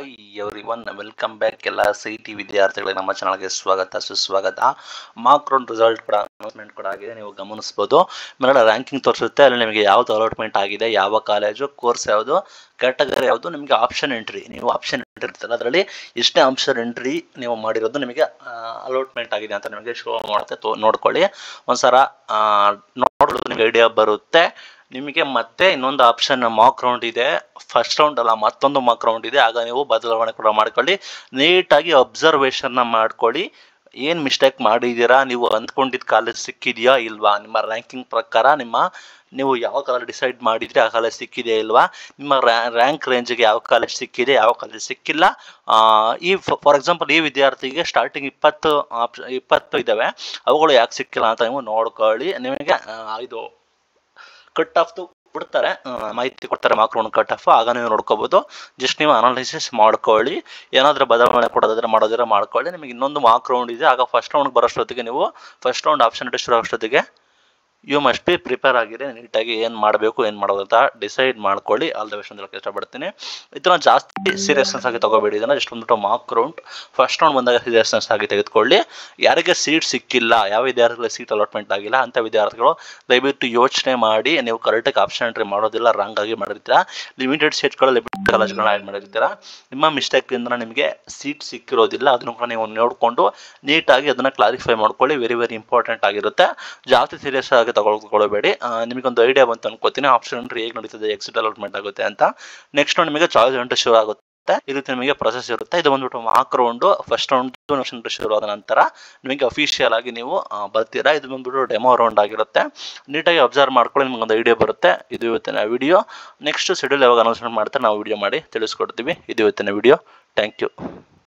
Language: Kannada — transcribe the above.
hi everyone welcome back ಎಲ್ಲ ಸಿ ಟಿ ವಿದ್ಯಾರ್ಥಿಗಳಿಗೆ ನಮ್ಮ ಚಾನಲ್ಗೆ ಸ್ವಾಗತ ಸುಸ್ವಾಗತ ಮಾರ್ಕ್ ರೌಂಡ್ ರಿಸಲ್ಟ್ ಕೂಡ ಅನೌನ್ಸ್ಮೆಂಟ್ ಕೂಡ ಆಗಿದೆ ನೀವು ಗಮನಿಸ್ಬೋದು ಮೇಲೆ ರ್ಯಾಂಕಿಂಗ್ ತೋರಿಸುತ್ತೆ ಅಲ್ಲಿ ನಿಮಗೆ ಯಾವ್ದು ಅಲಾಟ್ಮೆಂಟ್ ಆಗಿದೆ ಯಾವ ಕಾಲೇಜು ಕೋರ್ಸ್ ಯಾವುದು ಕ್ಯಾಟಗರಿ ಯಾವುದು ನಿಮಗೆ ಆಪ್ಷನ್ ಎಂಟ್ರಿ ನೀವು ಆಪ್ಷನ್ ಎಂಟ್ರಿ ಇರ್ತಾರೆ ಅದರಲ್ಲಿ ಎಷ್ಟೇ ಆಪ್ಷನ್ ಎಂಟ್ರಿ ನೀವು ಮಾಡಿರೋದು ನಿಮಗೆ ಅಲಾಟ್ಮೆಂಟ್ ಆಗಿದೆ ಅಂತ ನಿಮಗೆ ಶೋ ಮಾಡುತ್ತೆ ನೋಡ್ಕೊಳ್ಳಿ ಒಂದ್ಸಲ ಸಲ ನಿಮಗೆ ಐಡಿಯಾ ಬರುತ್ತೆ ನಿಮಗೆ ಮತ್ತೆ ಇನ್ನೊಂದು ಆಪ್ಷನ್ ಮಾಕ್ ರೌಂಡ್ ಇದೆ ಫಸ್ಟ್ ರೌಂಡ್ ಅಲ್ಲ ಮತ್ತೊಂದು ಮಾಕ್ ರೌಂಡ್ ಇದೆ ಆಗ ನೀವು ಬದಲಾವಣೆ ಕೂಡ ಮಾಡ್ಕೊಳ್ಳಿ ನೀಟಾಗಿ ಅಬ್ಸರ್ವೇಷನ್ನ ಮಾಡ್ಕೊಳ್ಳಿ ಏನು ಮಿಸ್ಟೇಕ್ ಮಾಡಿದ್ದೀರಾ ನೀವು ಅಂದ್ಕೊಂಡಿದ್ದ ಕಾಲೇಜ್ ಸಿಕ್ಕಿದೆಯಾ ಇಲ್ವಾ ನಿಮ್ಮ ರ್ಯಾಂಕಿಂಗ್ ಪ್ರಕಾರ ನಿಮ್ಮ ನೀವು ಯಾವ ಕಾಲೇಜ್ ಡಿಸೈಡ್ ಮಾಡಿದ್ರೆ ಆ ಕಾಲೇಜ್ ಸಿಕ್ಕಿದೆಯಾ ಇಲ್ವಾ ನಿಮ್ಮ ರ್ಯಾಂಕ್ ರೇಂಜ್ಗೆ ಯಾವ ಕಾಲೇಜ್ ಸಿಕ್ಕಿದೆ ಯಾವ ಕಾಲೇಜ್ ಸಿಕ್ಕಿಲ್ಲ ಈ ಫಾರ್ ಎಕ್ಸಾಂಪಲ್ ಈ ವಿದ್ಯಾರ್ಥಿಗೆ ಸ್ಟಾರ್ಟಿಂಗ್ ಇಪ್ಪತ್ತು ಆಪ್ಷನ್ ಇಪ್ಪತ್ತು ಇದ್ದಾವೆ ಅವುಗಳು ಯಾಕೆ ಸಿಕ್ಕಿಲ್ಲ ಅಂತ ನೀವು ನೋಡ್ಕೊಳ್ಳಿ ನಿಮಗೆ ಇದು ಕಟ್ ಆಫ್ದು ಬಿಡ್ತಾರೆ ಮಾಹಿತಿ ಕೊಡ್ತಾರೆ ಮಾಕ್ರೋನ್ ಕಟ್ ಆಫ್ ಆಗ ನೀವು ನೋಡ್ಕೋಬಹುದು ಜಸ್ಟ್ ನೀವು ಅನಾಲಿಸಿಸ್ ಮಾಡ್ಕೊಳ್ಳಿ ಏನಾದರೂ ಬದಲಾವಣೆ ಕೊಡೋದಾದ್ರೆ ಮಾಡೋದಿದ್ರೆ ಮಾಡ್ಕೊಳ್ಳಿ ನಿಮಗೆ ಇನ್ನೊಂದು ಮಾಕ್ ರೌಂಡ್ ಇದೆ ಆಗ ಫಸ್ಟ್ ರೌಂಡ್ ಬರೋಷ್ಟೊತ್ತಿಗೆ ನೀವು ಫಸ್ಟ್ ರೌಂಡ್ ಆಪ್ಷನ್ ಶುರು ಅಷ್ಟೊತ್ತಿಗೆ ಯು ಮಸ್ಟ್ ಬಿ ಪ್ರಿಪೇರ್ ಆಗಿದೆ ನೀಟಾಗಿ ಏನು ಮಾಡಬೇಕು ಏನು ಮಾಡೋದು ಅಂತ ಡಿಸೈಡ್ ಮಾಡ್ಕೊಳ್ಳಿ ಆಲ್ ದ ಬೆಸ್ಟ್ ಅಂತ ಇಷ್ಟಪಡ್ತೀನಿ ಇದನ್ನ ಜಾಸ್ತಿ ಸೀರಿಯಸ್ನೆಸ್ ಆಗಿ ತಗೋಬೇಡಿ ಇದನ್ನು ಜಸ್ಟ್ ಒಂದು ಮಾರ್ಕ್ ರೌಂಡ್ ಫಸ್ಟ್ ರೌಂಡ್ ಬಂದಾಗ ಸೀರಿಯಸ್ನೆಸ್ ಆಗಿ ತೆಗೆದುಕೊಳ್ಳಿ ಯಾರಿಗೆ ಸೀಟ್ ಸಿಕ್ಕಿಲ್ಲ ಯಾವ ವಿದ್ಯಾರ್ಥಿಗಳಿಗೆ ಸೀಟ್ ಅಲಾಟ್ಮೆಂಟ್ ಆಗಿಲ್ಲ ಅಂಥ ವಿದ್ಯಾರ್ಥಿಗಳು ದಯವಿಟ್ಟು ಯೋಚನೆ ಮಾಡಿ ನೀವು ಕರೆಕ್ಟಾಗಿ ಆಪ್ಷನ್ ಎಂಟ್ರಿ ಮಾಡೋದಿಲ್ಲ ರಾಂಗ್ ಆಗಿ ಮಾಡಿರ್ತೀರಾ ಲಿಮಿಟೆಡ್ ಸೀಟ್ಗಳು ಕಾಲೇಜ್ಗಳನ್ನ ಆ್ಯಡ್ ಮಾಡಿರ್ತೀರ ನಿಮ್ಮ ನಿಮಗೆ ಸೀಟ್ ಸಿಕ್ಕಿರೋದಿಲ್ಲ ಅದನ್ನು ಕೂಡ ನೀವು ನೋಡಿಕೊಂಡು ನೀಟಾಗಿ ಅದನ್ನು ಕ್ಲಾರಿಫೈ ಮಾಡ್ಕೊಳ್ಳಿ ವೆರಿ ವೆರಿ ಇಂಪಾರ್ಟೆಂಟ್ ಆಗಿರುತ್ತೆ ಜಾಸ್ತಿ ಸೀರಿಯಸ್ ಆಗಿ ತಗೊಳ್ಕೊಳ್ಬೇಡಿ ನಿಮಗೊಂದು ಐಡಿಯಾ ಬಂತು ಅನ್ಕೋತೀನಿ ಆಪ್ಷನ್ ಹೇಗೆ ನಡೀತದೆ ಎಕ್ಸಿಟ್ ಅಲಾಟ್ಮೆಂಟ್ ಆಗುತ್ತೆ ಅಂತ ನೆಕ್ಸ್ಟ್ ನಿಮಗೆ ಚಾಯ್ಸ್ ಎಂಟ್ರಿ ಶುರು ಆಗುತ್ತೆ ಇರುತ್ತೆ ಈ ರೀತಿ ನಿಮಗೆ ಪ್ರೊಸೆಸ್ ಇರುತ್ತೆ ಇದು ಬಂದ್ಬಿಟ್ಟು ಮಾಕ್ ರೌಂಡ್ ಫಸ್ಟ್ ರೌಂಡ್ ಶುರು ಆದ ನಂತರ ನಿಮಗೆ ಅಫಿಷಿಯಲ್ ಆಗಿ ನೀವು ಬರ್ತೀರಾ ಇದು ಬಂದ್ಬಿಟ್ಟು ಡೆಮೋ ರೌಂಡ್ ಆಗಿರುತ್ತೆ ನೀಟಾಗಿ ಅಬ್ಸರ್ವ್ ಮಾಡ್ಕೊಳ್ಳಿ ನಿಮ್ಗೆ ಒಂದು ಐಡಿಯಾ ಬರುತ್ತೆ ಇದು ಇವತ್ತಿನ ವಿಡಿಯೋ ನೆಕ್ಸ್ಟ್ ಶೆಡ್ಯೂಲ್ ಯಾವಾಗ ಅನೌನ್ಸ್ಮೆಂಟ್ ಮಾಡ್ತಾರೆ ನಾವು ವಿಡಿಯೋ ಮಾಡಿ ತಿಳಿಸ್ಕೊಡ್ತೀವಿ ಇದು ಇವತ್ತಿನ ವಿಡಿಯೋ ಥ್ಯಾಂಕ್ ಯು